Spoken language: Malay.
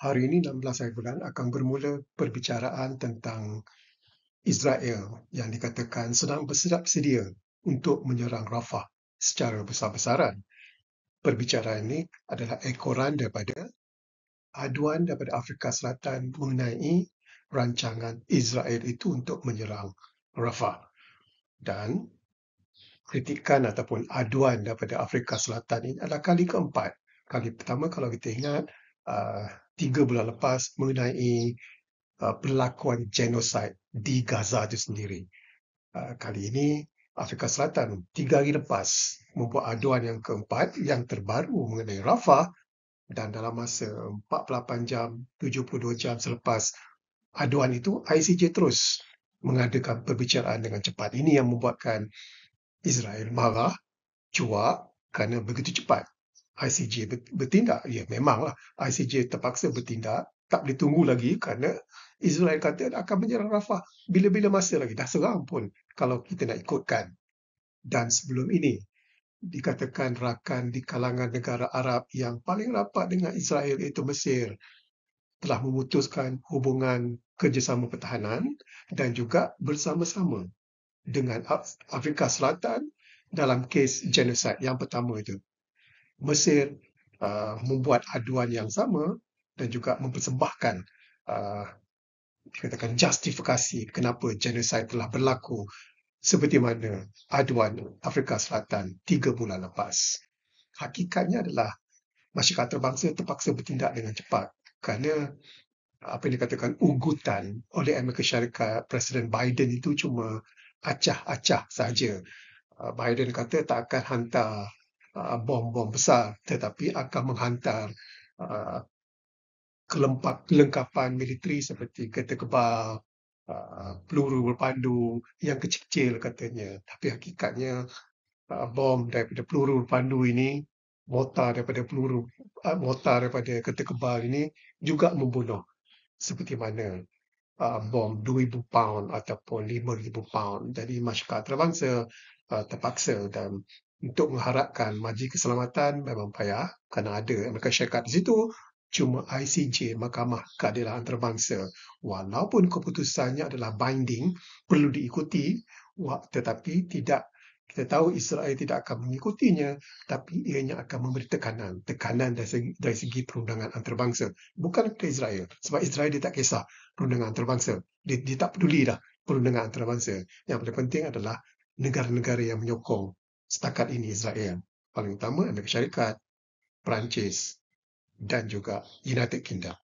hari ini 16 hari bulan akan bermula perbicaraan tentang Israel yang dikatakan sedang bersedap sedia untuk menyerang Rafah secara besar-besaran. Perbicaraan ini adalah ekoran daripada aduan daripada Afrika Selatan mengenai rancangan Israel itu untuk menyerang Rafah. Dan kritikan ataupun aduan daripada Afrika Selatan ini adalah kali keempat. Kali pertama kalau kita ingat uh, tiga bulan lepas mengenai uh, perlakuan genosid di Gaza itu sendiri. Uh, kali ini Afrika Selatan tiga hari lepas membuat aduan yang keempat yang terbaru mengenai Rafah dan dalam masa 48 jam, 72 jam selepas aduan itu, ICJ terus mengadakan perbicaraan dengan cepat. Ini yang membuatkan Israel marah, cuak kerana begitu cepat ICJ bertindak. Ya, memanglah ICJ terpaksa bertindak. Tak boleh tunggu lagi kerana Israel kata akan menyerang Rafah bila-bila masa lagi. Dah serang pun kalau kita nak ikutkan. Dan sebelum ini, dikatakan rakan di kalangan negara Arab yang paling rapat dengan Israel iaitu Mesir telah memutuskan hubungan kerjasama pertahanan dan juga bersama-sama dengan Afrika Selatan dalam kes genosid yang pertama itu. Mesir uh, membuat aduan yang sama dan juga mempersembahkan uh, dikatakan justifikasi kenapa genosida telah berlaku seperti mana aduan Afrika Selatan tiga bulan lepas. Hakikatnya adalah masyarakat terbangsa terpaksa bertindak dengan cepat kerana apa yang dikatakan ugutan oleh Amerika Syarikat Presiden Biden itu cuma acah-acah saja. Uh, Biden kata tak akan hantar Ah, bom-bom besar tetapi akan menghantar ah, kelempak kelengkapan militer seperti kereta kebal ah, peluru berpandu yang kecil-kecil katanya tapi hakikatnya bom daripada peluru berpandu ini motor daripada peluru motor daripada kereta kebal ini juga membunuh seperti mana bom 2000 pound ataupun 5000 pound dari masyarakat terbangsa terpaksa dan untuk mengharapkan majlis keselamatan memang payah kerana ada mereka Syarikat di situ cuma ICJ, Mahkamah Keadilan Antarabangsa walaupun keputusannya adalah binding perlu diikuti tetapi tidak kita tahu Israel tidak akan mengikutinya tapi ianya akan memberi tekanan tekanan dari segi, dari segi perundangan antarabangsa bukan ke Israel sebab Israel dia tak kisah perundangan antarabangsa dia, dia tak peduli dah perundangan antarabangsa yang paling penting adalah negara-negara yang menyokong setakat ini Israel. Paling utama Amerika Syarikat, Perancis dan juga United Kingdom.